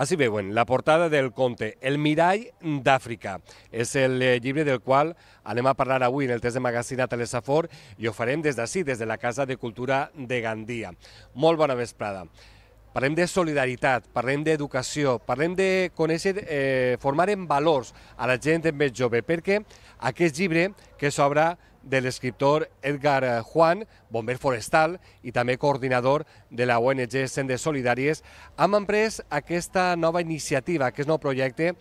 Així veuen la portada del conte El mirall d'Àfrica. És el eh, llibre del qual anem a parlar avui en el test de magazine a Telesafor i ho farem des d'ací, des de la Casa de Cultura de Gandia. Molt bona vesprada. Parlem de solidaritat, parlem d'educació, parlem de conèixer, eh, formar en valors a la gent més jove, perquè aquest llibre que s'obre de l'escriptor Edgar eh, Juan, bomber forestal i també coordinador de la ONG Sendes Solidàries, han emprès aquesta nova iniciativa, aquest nou projecte,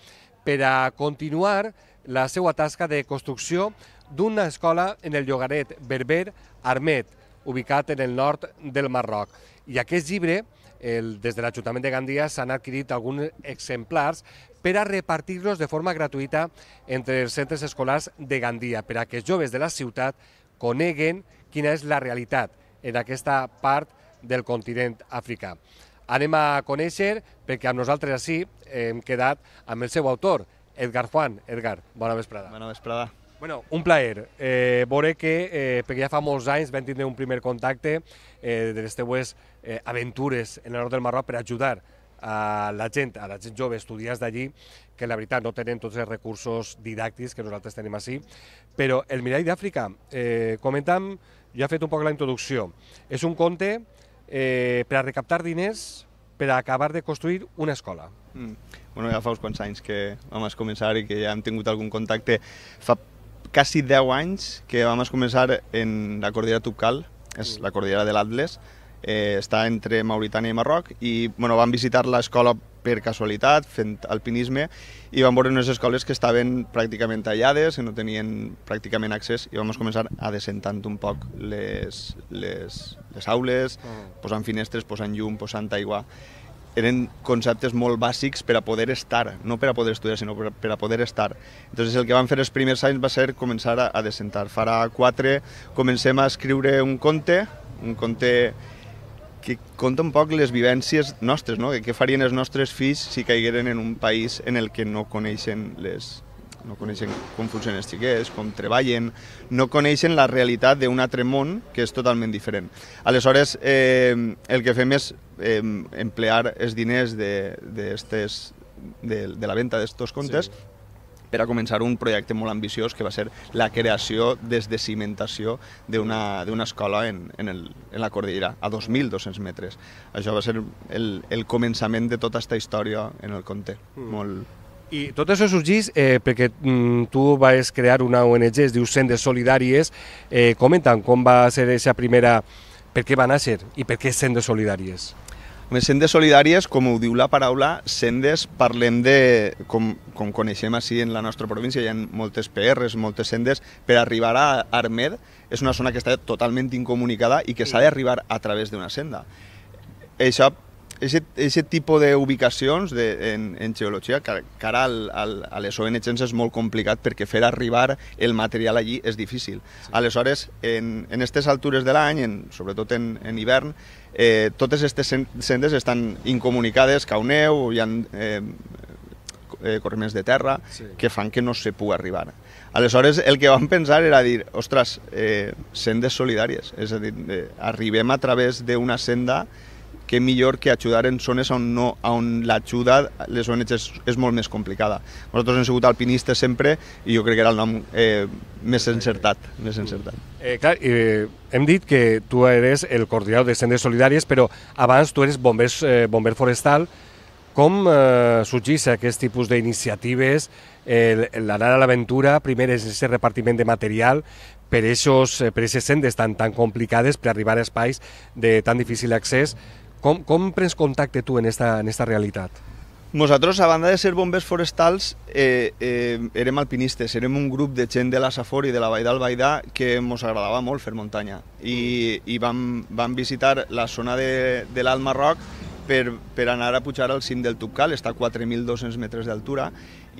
per a continuar la seva tasca de construcció d'una escola en el llogaret berber Armet, ubicat en el nord del Marroc. I aquest llibre el, des de l'Ajuntament de Gandia s'han adquirit alguns exemplars per a repartir-los de forma gratuïta entre els centres escolars de Gandia, per a que els joves de la ciutat coneguen quina és la realitat en aquesta part del continent africà. Anem a conèixer, perquè amb nosaltres així hem quedat amb el seu autor, Edgar Juan. Edgar, bona vesprada. Bona vesprada. Bueno, un plaer. Eh, veure que, eh, perquè ja fa molts anys vam tindre un primer contacte eh, de les teues eh, aventures en el nord del Marroc per ajudar a la gent, a la gent jove, estudiants d'allí, que la veritat no tenen tots els recursos didàctics que nosaltres tenim així, però El mirall d'Àfrica, eh, comentam, ja he fet un poc la introducció, és un conte eh, per a recaptar diners per a acabar de construir una escola. Mm. Bueno, ja fa uns quants anys que vam començar i que ja hem tingut algun contacte. Fa quasi 10 anys que vam començar en la cordillera Tupcal, és mm. la cordillera de l'Atles, eh, està entre Mauritània i Marroc, i bueno, vam visitar l'escola per casualitat, fent alpinisme, i vam veure unes escoles que estaven pràcticament tallades, que no tenien pràcticament accés, i vam començar a desentant un poc les, les, les aules, mm. posant finestres, posant llum, posant aigua, eren conceptes molt bàsics per a poder estar, no per a poder estudiar, sinó per, per a poder estar. Entonces el que van fer els primers anys va ser començar a, a Farà quatre comencem a escriure un conte, un conte que conta un poc les vivències nostres, no? que què farien els nostres fills si caigueren en un país en el que no coneixen les, no coneixen com funcionen els xiquets, com treballen, no coneixen la realitat d'un altre món que és totalment diferent. Aleshores, eh, el que fem és eh, emplear els diners de, de, estes, de, de la venda d'estos comptes sí per a començar un projecte molt ambiciós que va ser la creació des de cimentació d'una escola en, en, el, en la Cordillera, a 2.200 metres. Això va ser el, el començament de tota aquesta història en el conte. Mm. Molt... I tot això sorgís eh, perquè mm, tu vas crear una ONG, es diu Sendes Solidàries. Eh, comenta'm com va ser aquesta primera... Per què va néixer i per què Sendes Solidàries? Les sendes solidàries, com ho diu la paraula, sendes parlem de, com, com coneixem així en la nostra província, hi ha moltes PRs, moltes sendes, per arribar a Armed és una zona que està totalment incomunicada i que s'ha d'arribar a través d'una senda. Això aquest tipus d'ubicacions en, en geologia, que ara al, al, a les ONGs és molt complicat perquè fer arribar el material allí és difícil. Sí. Aleshores, en aquestes altures de l'any, sobretot en, en hivern, eh, totes aquestes sendes estan incomunicades, cau neu, hi ha eh, eh, corriments de terra, sí. que fan que no se pugui arribar. Aleshores, el que vam pensar era dir, ostres, eh, sendes solidàries, és a dir, eh, arribem a través d'una senda que millor que ajudar en zones on, no, on l'ajuda les ONGs és, és molt més complicada. Nosaltres hem sigut alpinistes sempre i jo crec que era el nom eh, més encertat. Més encertat. Eh, clar, eh, hem dit que tu eres el coordinador de Sendes Solidàries, però abans tu eres bombers, eh, bomber forestal. Com eh, sorgís aquest tipus d'iniciatives, eh, l'anar a l'aventura, primer és aquest repartiment de material, per aquestes eh, sendes tan, tan complicades, per arribar a espais de tan difícil accés, com, com prens contacte tu en esta, en esta realitat? Nosaltres, a banda de ser bombers forestals, eh, eh, érem alpinistes, érem un grup de gent de la Safor i de la Vall d'Albaidà que ens agradava molt fer muntanya. I, i vam, vam visitar la zona de, de l'Alt Marroc per, per anar a pujar al cim del Tupcal, està a 4.200 metres d'altura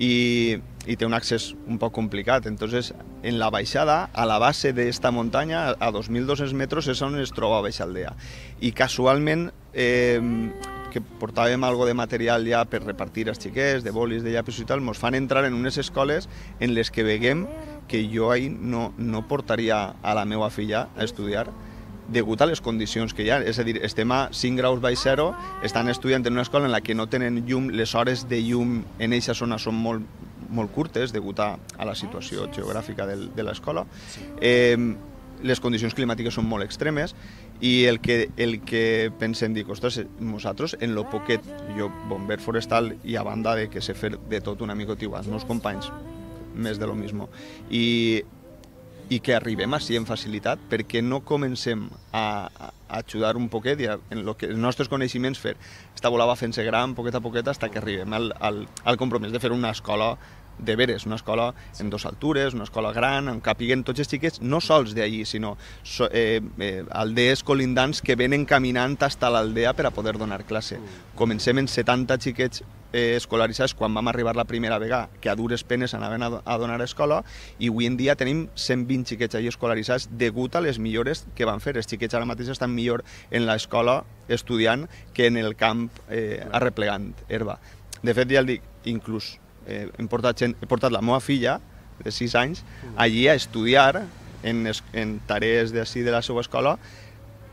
i, i té un accés un poc complicat. Entonces, en la baixada, a la base d'esta muntanya, a 2.200 metres, és on es troba Baixaldea. I casualment eh, que portàvem algo de material ja per repartir als xiquets, de bolis, de llapis i tal, ens fan entrar en unes escoles en les que veguem que jo ahir no, no portaria a la meva filla a estudiar degut a les condicions que hi ha. És a dir, estem a 5 graus baix zero, estan estudiant en una escola en la que no tenen llum, les hores de llum en eixa zona són molt, molt curtes degut a, a la situació geogràfica del, de l'escola. Eh, les condicions climàtiques són molt extremes i el que, el que pensem dir, ostres, nosaltres en lo poquet, jo bomber forestal i a banda de que sé fer de tot una mica tio, els meus companys, més de lo mismo. I, i que arribem així en facilitat perquè no comencem a, a ajudar un poquet i a, en lo que, els nostres coneixements fer. Esta volava fent-se gran, poquet a poquet, fins que arribem al, al, al compromís de fer una escola de veres, una escola en dues altures, una escola gran, on capiguen tots els xiquets, no sols d'allí, sinó so, eh, eh, aldees colindants que venen caminant fins a l'aldea per a poder donar classe. Mm. Comencem en 70 xiquets eh, escolaritzats quan vam arribar la primera vegada, que a dures penes anaven a, a donar a escola, i avui en dia tenim 120 xiquets allí escolaritzats degut a les millores que van fer. Els xiquets ara mateix estan millor en l'escola estudiant que en el camp eh, arreplegant herba. De fet, ja el dic, inclús Eh, he hem, portat gent, he portat la meva filla, de 6 anys, allí a estudiar en, en tarees d'ací de la seva escola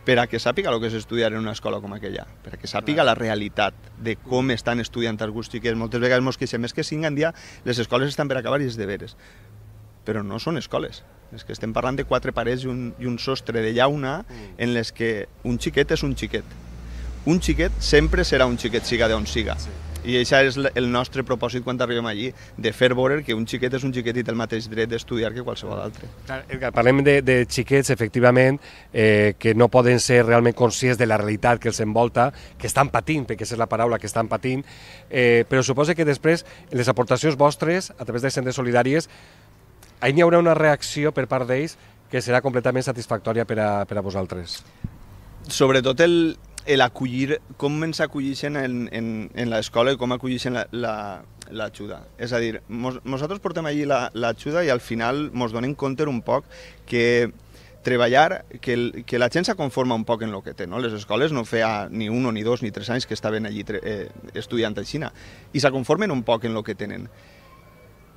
per a que sàpiga el que és estudiar en una escola com aquella, per a que sàpiga la realitat de com estan estudiant alguns xiquets. Moltes vegades mos queixem, és que cinc dia les escoles estan per acabar i els deberes. Però no són escoles, és que estem parlant de quatre parets i un, i un sostre de llauna mm. en les que un xiquet és un xiquet. Un xiquet sempre serà un xiquet, siga d'on siga. Sí i això és el nostre propòsit quan arribem allí, de fer veure que un xiquet és un xiquet i té el mateix dret d'estudiar que qualsevol altre. Clar, Edgar, parlem de, de xiquets, efectivament, eh, que no poden ser realment conscients de la realitat que els envolta, que estan patint, perquè és la paraula que estan patint, eh, però suposa que després les aportacions vostres, a través de Centres Solidàries, ahir n'hi haurà una reacció per part d'ells que serà completament satisfactòria per a, per a vosaltres. Sobretot el, l'acollir, com ens acolleixen en, en, en l'escola i com acolleixen l'ajuda. La, la, és a dir, mos, nosaltres portem allí l'ajuda la, i al final ens donem compte un poc que treballar, que, el, que la gent se conforma un poc en el que té. No? Les escoles no feia ni un, ni dos, ni tres anys que estaven allí eh, estudiant a Xina i se conformen un poc en el que tenen.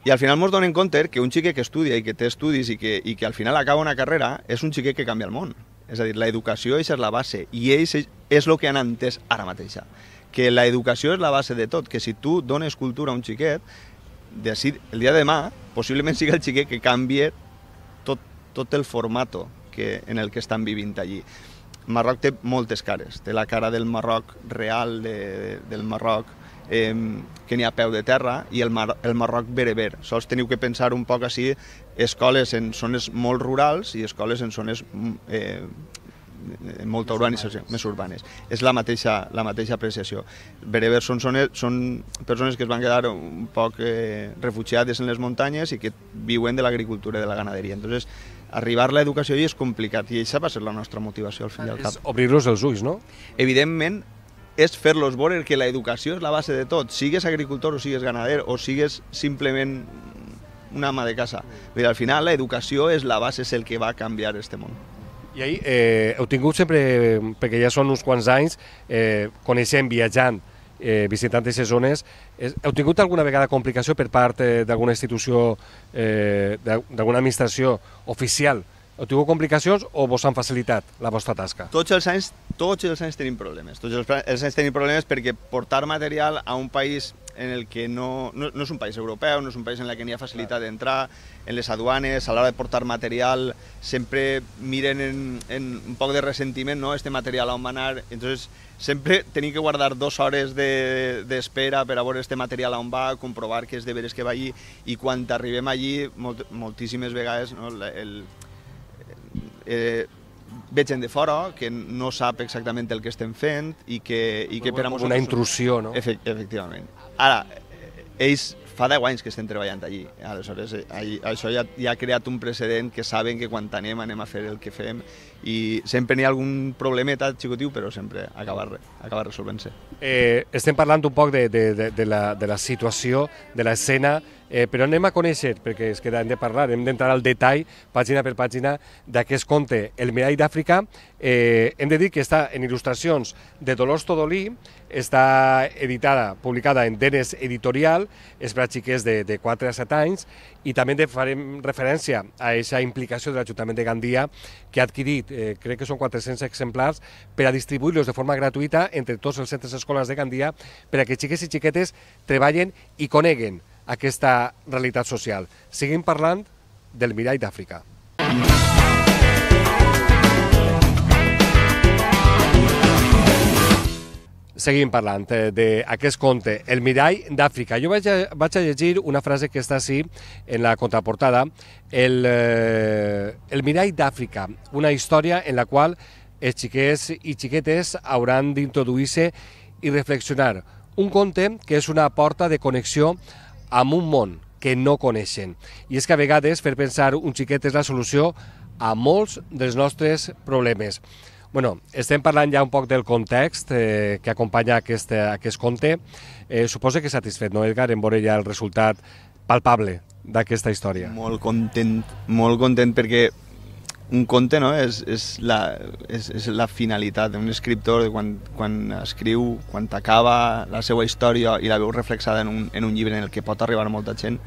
I al final ens donen compte que un xiquet que estudia i que té estudis i que, i que al final acaba una carrera és un xiquet que canvia el món. És a dir, l'educació, és la base, i ells és el que han entès ara mateixa, que la educació és la base de tot, que si tu dones cultura a un xiquet, el dia de demà possiblement sigui el xiquet que canvi tot, tot el format que, en el que estan vivint allí. Marroc té moltes cares, té la cara del Marroc real, de, del Marroc eh, que n'hi ha a peu de terra, i el, Mar el Marroc bereber. Sols teniu que pensar un poc així escoles en zones molt rurals i escoles en zones mm, eh, en molta més urbanització, urbanes. més urbanes. És la mateixa, la mateixa apreciació. Bereber són, zones, són persones que es van quedar un poc eh, refugiades en les muntanyes i que viuen de l'agricultura i de la ganaderia. Entonces, arribar a l'educació hi és complicat i això va ser la nostra motivació al fin i al cap. Obrir-los els ulls, no? Evidentment, és fer-los veure que l'educació és la base de tot. Sigues agricultor o sigues ganader o sigues simplement un ama de casa. Però dir, al final la educació és la base, és el que va canviar este món. I ahir eh, heu tingut sempre, perquè ja són uns quants anys, eh, coneixent, viatjant, eh, visitant aquestes zones. Heu tingut alguna vegada complicació per part eh, d'alguna institució, eh, d'alguna administració oficial o tingueu complicacions o vos han facilitat la vostra tasca? Tots els anys, tots els anys tenim problemes. Tots els, els anys tenim problemes perquè portar material a un país en el que no, no, no és un país europeu, no és un país en el que n'hi ha facilitat d'entrar, en les aduanes, a l'hora de portar material, sempre miren en, en un poc de ressentiment, no?, este material on va anar, entonces sempre tenim que guardar dues hores d'espera de, per a veure este material on va, comprovar que és de veres que va allí, i quan arribem allí, molt, moltíssimes vegades, no?, el, eh, ve gent de fora que no sap exactament el que estem fent i que, i que per a nosaltres... Una intrusió, no? Efect efectivament. Ara, ells fa 10 anys que estem treballant allí. Aleshores, eh, això ja, ja ha creat un precedent que saben que quan anem, anem a fer el que fem i sempre n'hi ha algun problemeta xicotiu, però sempre acaba, acaba resolvent-se. Eh, estem parlant un poc de, de, de, de, la, de la situació, de l'escena, eh, però anem a conèixer, perquè és que hem de parlar, hem d'entrar al detall, pàgina per pàgina, d'aquest conte, El mirall d'Àfrica. Eh, hem de dir que està en il·lustracions de Dolors Todolí, està editada, publicada en Denes Editorial, és per a xiquets de, de 4 a 7 anys, i també farem referència a aquesta implicació de l'Ajuntament de Gandia, que ha adquirit eh, crec que són 400 exemplars, per a distribuir-los de forma gratuïta entre tots els centres escolars de Gandia per a que xiquets i xiquetes treballen i coneguen aquesta realitat social. Seguim parlant del mirall d'Àfrica. seguim parlant eh, d'aquest conte, El mirall d'Àfrica. Jo vaig a, vaig a llegir una frase que està així en la contraportada, El, eh, el mirall d'Àfrica, una història en la qual els xiquets i xiquetes hauran d'introduir-se i reflexionar. Un conte que és una porta de connexió amb un món que no coneixen. I és que a vegades fer pensar un xiquet és la solució a molts dels nostres problemes. Bueno, estem parlant ja un poc del context eh, que acompanya aquest, aquest conte. Eh, suposa que és satisfet, no, Edgar, en veure ja el resultat palpable d'aquesta història? Molt content, molt content perquè un conte no? és, és, la, és, és la finalitat d'un escriptor quan, quan escriu, quan acaba la seva història i la veu reflexada en un, en un llibre en el que pot arribar molta gent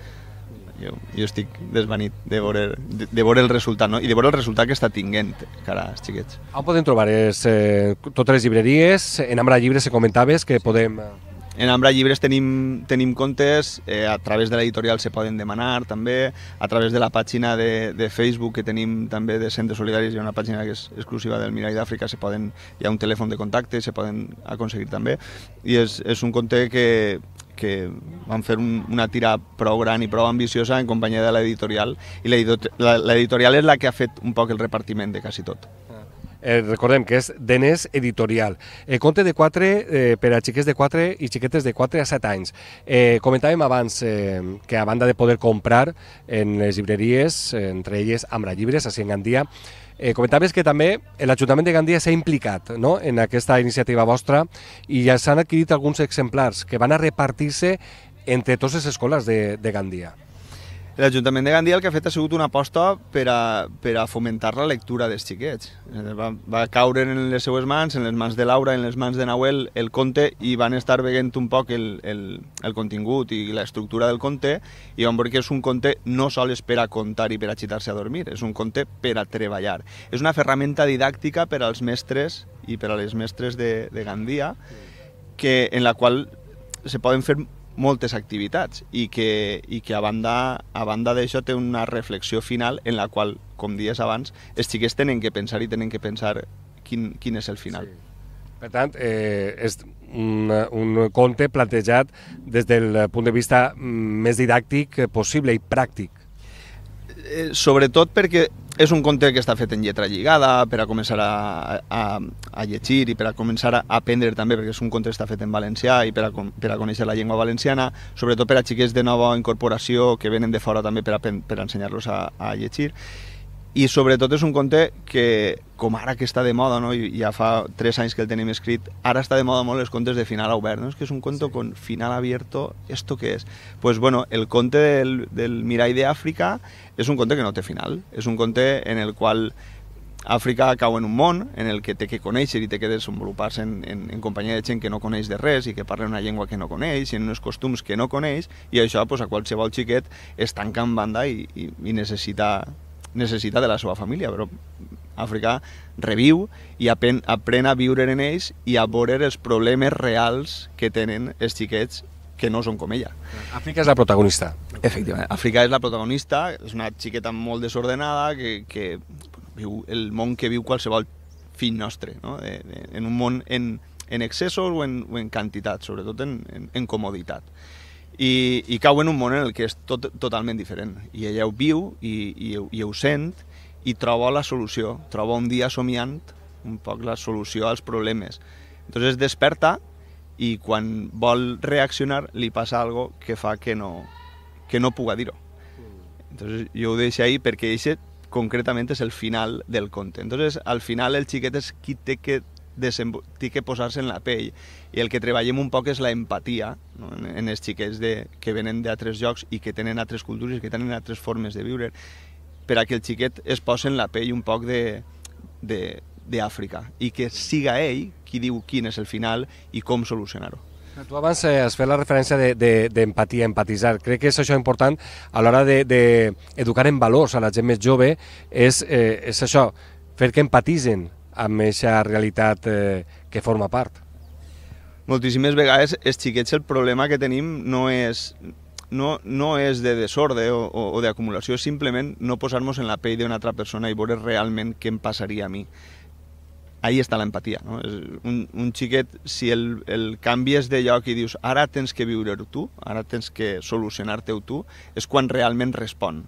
jo, jo estic desvanit de veure, de, de veure el resultat, no? i de veure el resultat que està tinguent cara als xiquets. On podem trobar és, eh, totes les llibreries? En Ambra Llibres se comentaves que podem... Eh, en Ambra Llibres tenim, tenim contes, eh, a través de l'editorial se poden demanar també, a través de la pàgina de, de Facebook que tenim també de Centres Solidaris, hi ha una pàgina que és exclusiva del Mirall d'Àfrica, se poden, hi ha un telèfon de contacte, se poden aconseguir també, i és, és un conte que que van fer un, una tira prou gran i prou ambiciosa en companyia de l'editorial i l'editorial és la que ha fet un poc el repartiment de quasi tot. Eh, recordem que és Denes Editorial. Eh, conte de 4 eh, per a xiquets de 4 i xiquetes de 4 a 7 anys. Eh, comentàvem abans eh, que a banda de poder comprar en les llibreries, eh, entre elles Ambra Llibres, a Gandia, Eh, comentaves que també l'Ajuntament de Gandia s'ha implicat no? en aquesta iniciativa vostra i ja s'han adquirit alguns exemplars que van a repartir-se entre totes les escoles de, de Gandia. L'Ajuntament de Gandia el que ha fet ha sigut una aposta per a, per a fomentar la lectura dels xiquets. Eh, va, va caure en les seues mans, en les mans de Laura, en les mans de Nahuel, el conte, i van estar veient un poc el, el, el contingut i l'estructura del conte, i van veure que és un conte no és per a contar i per a xitar-se a dormir, és un conte per a treballar. És una ferramenta didàctica per als mestres i per a les mestres de, de Gandia, que, en la qual se poden fer moltes activitats i que, i que a banda, a banda d'això té una reflexió final en la qual, com dies abans, els xiquets tenen que pensar i tenen que pensar quin, quin és el final. Sí. Per tant, eh, és un, un conte plantejat des del punt de vista mm, més didàctic possible i pràctic. Eh, sobretot perquè és un conte que està fet en lletra lligada per a començar a, a, a llegir i per a començar a aprendre també, perquè és un conte que està fet en valencià i per a, per a conèixer la llengua valenciana, sobretot per a xiquets de nova incorporació que venen de fora també per a, per a ensenyar-los a, a llegir i sobretot és un conte que, com ara que està de moda, no? I ja fa tres anys que el tenim escrit, ara està de moda molt els contes de final obert, no? És que és un conte sí. con final abierto, ¿esto què és? pues, bueno, el conte del, del Mirai d'Àfrica és un conte que no té final, és un conte en el qual Àfrica cau en un món en el que té que conèixer i té que desenvolupar-se en, en, en companyia de gent que no coneix de res i que parla una llengua que no coneix i en uns costums que no coneix i això pues, a qualsevol xiquet es tanca en banda i, i, i necessita necessita de la seva família, però Àfrica reviu i apren, apren a viure en ells i a veure els problemes reals que tenen els xiquets que no són com ella. Àfrica és la protagonista. Efectivament, Àfrica és la protagonista, és una xiqueta molt desordenada que, que bueno, viu el món que viu qualsevol fill nostre, no? de, de, en un món en, en excessos o en, o en quantitat, sobretot en, en, en comoditat i, i cau en un món en el que és tot, totalment diferent. I ella ho viu i, i, i ho sent i troba la solució, troba un dia somiant un poc la solució als problemes. Entonces es desperta i quan vol reaccionar li passa algo que fa que no, que no puga dir-ho. Entonces jo ho deixo ahí perquè aquest concretament és el final del conte. Entonces al final el xiquet és qui té que té que posar-se en la pell. I el que treballem un poc és la empatia no? en, en els xiquets de, que venen d'altres jocs i que tenen altres cultures, que tenen altres formes de viure, per a que el xiquet es posi en la pell un poc de, de, d'Àfrica i que siga ell qui diu quin és el final i com solucionar-ho. Tu abans eh, has fet la referència d'empatia, de, de, empatitzar. Crec que és això important a l'hora d'educar de, de educar en valors a la gent més jove, és, eh, és això, fer que empatitzen amb aquesta realitat eh, que forma part. Moltíssimes vegades els xiquets el problema que tenim no és, no, no és de desordre o, o, o d'acumulació, és simplement no posar-nos en la pell d'una altra persona i veure realment què em passaria a mi. Ahí està l'empatia. No? Un, un xiquet, si el, el canvies de lloc i dius ara tens que viure-ho tu, ara tens que solucionar-te-ho tu, és quan realment respon.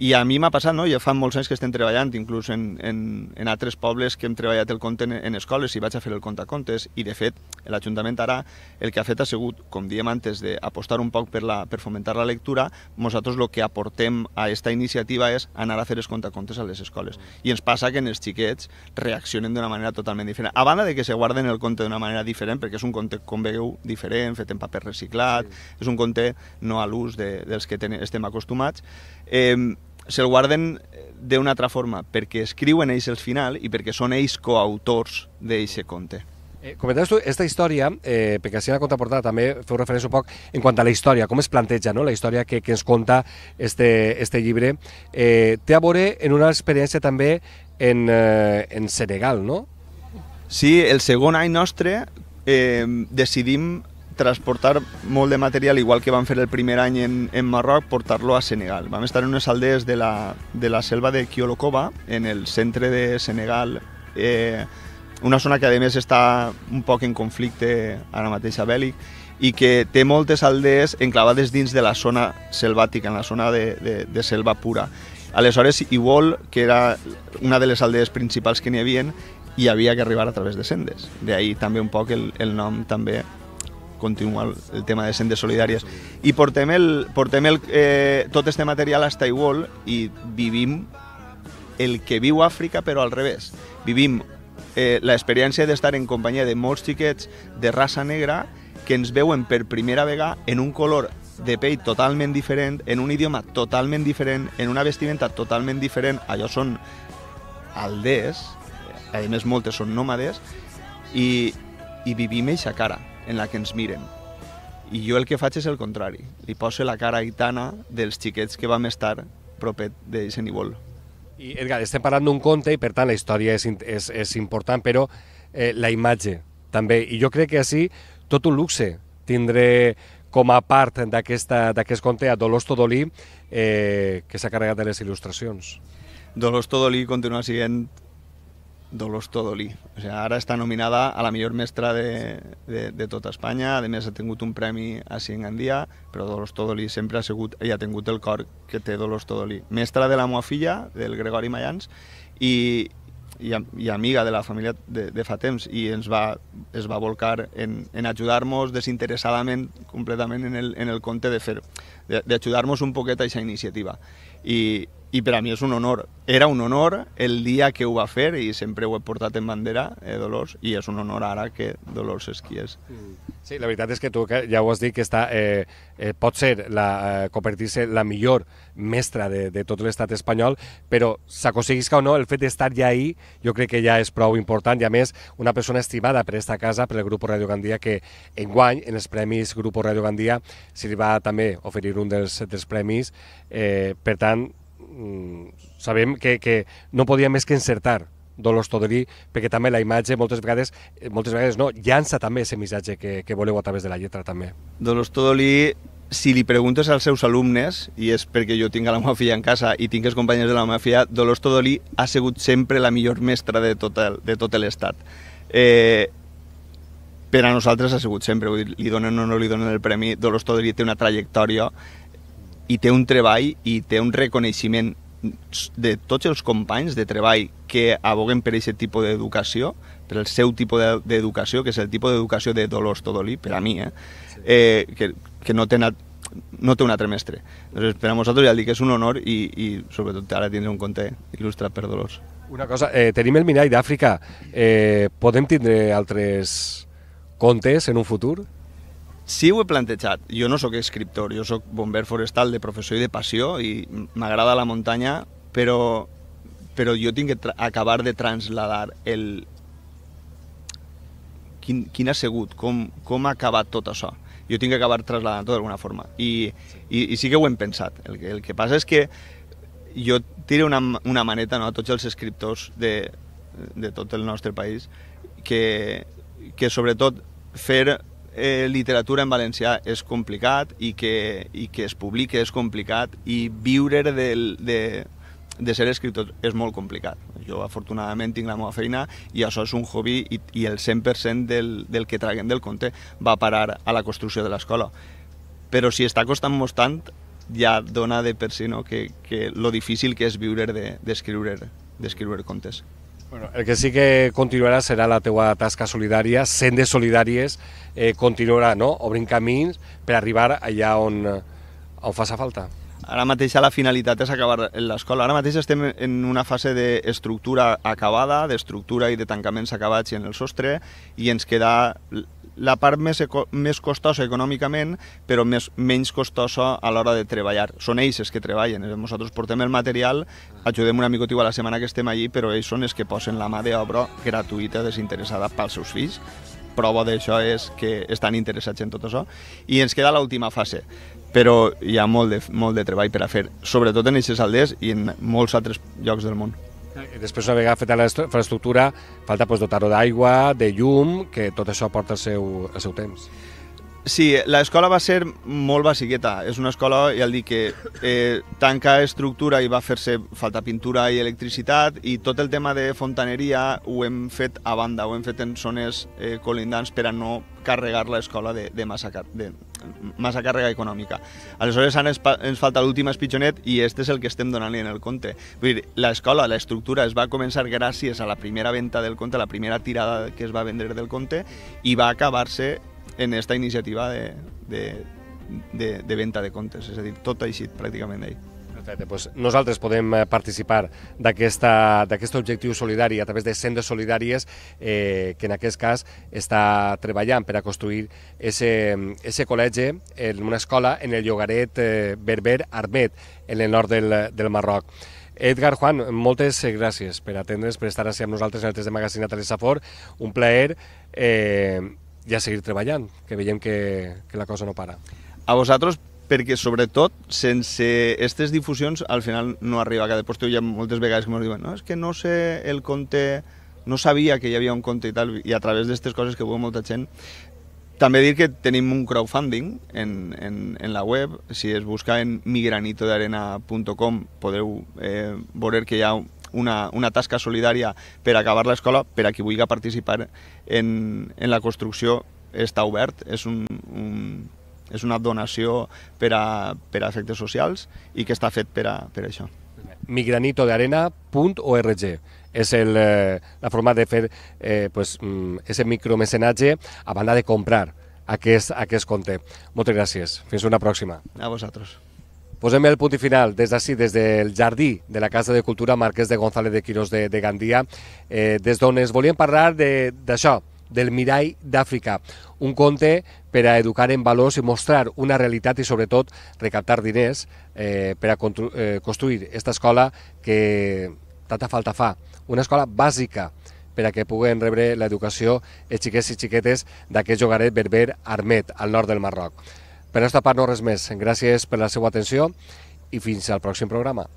I a mi m'ha passat, no? jo fa molts anys que estem treballant, inclús en, en, en altres pobles que hem treballat el conte en, en escoles i vaig a fer el compte a comptes i de fet l'Ajuntament ara el que ha fet ha sigut, com diem antes, d'apostar un poc per, la, per fomentar la lectura, nosaltres el que aportem a aquesta iniciativa és anar a fer els compte a comptes a les escoles. I ens passa que en els xiquets reaccionen d'una manera totalment diferent. A banda de que se guarden el conte d'una manera diferent, perquè és un conte, com veieu, diferent, fet en paper reciclat, sí. és un conte no a l'ús de, dels que ten, estem acostumats, eh, se'l guarden eh, d'una altra forma, perquè escriuen ells el final i perquè són ells coautors d'eixe conte. Eh, comentaves tu aquesta història, eh, perquè així la contraportada també feu referència un poc en quant a la història, com es planteja no? la història que, que ens conta este, este llibre. Eh, té a veure en una experiència també en, eh, en Senegal, no? Sí, el segon any nostre eh, decidim transportar molt de material, igual que van fer el primer any en, en Marroc, portar-lo a Senegal. Vam estar en unes aldees de la, de la selva de Kiolokova, en el centre de Senegal, eh, una zona que a més està un poc en conflicte ara mateix a Bèlic, i que té moltes aldees enclavades dins de la zona selvàtica, en la zona de, de, de selva pura. Aleshores, Iwol, que era una de les aldees principals que n'hi havia, hi havia que arribar a través de sendes. D'ahir també un poc el, el nom també continuar el tema de Sendes Solidàries. I portem, el, portem el, eh, tot este material a igual i vivim el que viu Àfrica, però al revés. Vivim eh, l'experiència d'estar en companyia de molts xiquets de raça negra que ens veuen per primera vegada en un color de pell totalment diferent, en un idioma totalment diferent, en una vestimenta totalment diferent. Allò són aldees, a més moltes són nòmades, i, i vivim eixa cara en la que ens miren. I jo el que faig és el contrari. Li poso la cara gitana dels xiquets que vam estar propet de Senibol. I, Edgar, estem parlant d'un conte i, per tant, la història és, és, és important, però eh, la imatge també. I jo crec que així tot un luxe tindré com a part d'aquest conte a Dolors Todolí, eh, que s'ha carregat de les il·lustracions. Dolors Todolí continua sent Dolors Todolí. O sigui, ara està nominada a la millor mestra de, de, de tota Espanya, a més ha tingut un premi a dia, però Dolors Todolí sempre ha sigut, i ha tingut el cor que té Dolors Todolí. Mestra de la meva filla, del Gregori Mayans, i, i, i amiga de la família de, de fa temps i ens va, es va volcar en, en ajudar-nos desinteressadament completament en el, en el compte de fer d'ajudar-nos un poquet a aquesta iniciativa i, i per a mi és un honor. Era un honor el dia que ho va fer i sempre ho he portat en bandera, eh, Dolors, i és un honor ara que Dolors és qui és. Sí, la veritat és que tu ja ho has dit que està, eh, eh, pot ser la, eh, convertir-se la millor mestra de, de tot l'estat espanyol, però s'aconseguisca o no, el fet d'estar ja ahir jo crec que ja és prou important i a més una persona estimada per aquesta casa, per el grup Radio Gandia, que enguany en els premis Grupo Radio Gandia s'hi va també oferir un dels, dels premis, eh, per tant Mm, sabem que, que no podia més que encertar Dolors Todolí, perquè també la imatge moltes vegades, eh, moltes vegades no, llança també aquest missatge que, que voleu a través de la lletra també. Dolors Todolí, si li preguntes als seus alumnes, i és perquè jo tinc a la meva filla en casa i tinc els companys de la meva filla, Dolors Todolí ha sigut sempre la millor mestra de tot, el, de tot l'estat. Eh, per a nosaltres ha sigut sempre, vull dir, li donen o no li donen el premi, Dolors Todolí té una trajectòria i té un treball i té un reconeixement de tots els companys de treball que aboguen per aquest tipus d'educació, per el seu tipus d'educació, que és el tipus d'educació de Dolors Todolí, per a mi, eh? Sí. eh que, que no, té una, no té un altre mestre. Doncs per a nosaltres ja dic que és un honor i, i sobretot ara tindré un conte il·lustrat per Dolors. Una cosa, eh, tenim el mirall d'Àfrica. Eh, podem tindre altres contes en un futur? Sí ho he plantejat. Jo no sóc escriptor, jo sóc bomber forestal de professió i de passió i m'agrada la muntanya, però, però jo tinc que acabar de trasladar el... Quin, quin ha sigut, com, com ha acabat tot això. Jo tinc que acabar trasladant tot d'alguna forma. I, sí. i, I sí que ho hem pensat. El que, el que passa és que jo tiro una, una maneta no, a tots els escriptors de, de tot el nostre país que, que sobretot fer eh, literatura en valencià és complicat i que, i que es publiqui és complicat i viure del, de, de ser escriptor és molt complicat. Jo afortunadament tinc la meva feina i això és un hobby i, i el 100% del, del que traguem del conte va parar a la construcció de l'escola. Però si està costant molt tant, ja dona de per si no, que, que lo difícil que és viure d'escriure de, d'escriure contes. Bueno, el que sí que continuarà serà la teua tasca solidària, sendes solidàries, eh, continuarà no? obrint camins per arribar allà on, eh, on faça falta. Ara mateix la finalitat és acabar l'escola. Ara mateix estem en una fase d'estructura acabada, d'estructura i de tancaments acabats i en el sostre, i ens queda la part més, més costosa econòmicament, però més, menys costosa a l'hora de treballar. Són ells els que treballen, eh, nosaltres portem el material, ajudem una micotiu a la setmana que estem allí, però ells són els que posen la mà d'obra gratuïta, desinteressada pels seus fills. Prova d'això és que estan interessats en tot això. I ens queda l'última fase, però hi ha molt de, molt de treball per a fer, sobretot en aquestes aldees i en molts altres llocs del món. I després, una vegada feta la falta doncs, dotar-ho d'aigua, de llum, que tot això porta el seu, el seu temps. Sí, l'escola va ser molt basiqueta. És una escola, ja el dic, que eh, tanca estructura i va fer-se falta pintura i electricitat i tot el tema de fontaneria ho hem fet a banda, ho hem fet en zones eh, colindants per a no carregar l'escola de, de, massa, de massa càrrega econòmica. Aleshores ara ens, ens falta l'últim espitjonet i este és el que estem donant-li en el conte. Vull dir, l'escola, l'estructura es va començar gràcies a la primera venda del conte, la primera tirada que es va vendre del conte i va acabar-se en esta iniciativa de, de, de, de venda de comptes, és a dir, tot ha eixit pràcticament d'ahir. Perfecte, doncs nosaltres podem eh, participar d'aquest objectiu solidari a través de sendes solidàries eh, que en aquest cas està treballant per a construir ese, ese col·legi en una escola en el llogaret eh, Berber Armet, en el nord del, del Marroc. Edgar, Juan, moltes gràcies per atendre'ns, per estar així amb nosaltres en el 3 de Magazine a Telesafor. Un plaer. Eh, i a seguir treballant, que veiem que, que la cosa no para. A vosaltres, perquè sobretot sense aquestes difusions al final no arriba a cada posteu. Hi ha moltes vegades que ens diuen no, és que no sé el conte, no sabia que hi havia un conte i tal, i a través d'aquestes coses que veu molta gent també dir que tenim un crowdfunding en, en, en la web. Si es busca en migranitodarena.com podeu eh, veure que hi ha una, una tasca solidària per acabar l'escola, per a qui vulgui participar en, en la construcció està obert, és, un, un, és una donació per a, per a efectes socials i que està fet per a, per a això. migranitodearena.org és el, eh, la forma de fer eh, pues, mm, ese micromecenatge a banda de comprar aquest, aquest compte. Moltes gràcies. Fins una pròxima. A vosaltres. Posem el punt i final des d'ací, des del jardí de la Casa de Cultura Marquès de González de Quirós de, de Gandia, eh, des d'on es volien parlar d'això, de, del mirall d'Àfrica, un conte per a educar en valors i mostrar una realitat i, sobretot, recaptar diners eh, per a eh, construir aquesta escola que tanta falta fa, una escola bàsica per a que puguen rebre l'educació els xiquets i xiquetes d'aquest jogaret berber Armet, al nord del Marroc. Per aquesta part no res més. Gràcies per la seva atenció i fins al pròxim programa.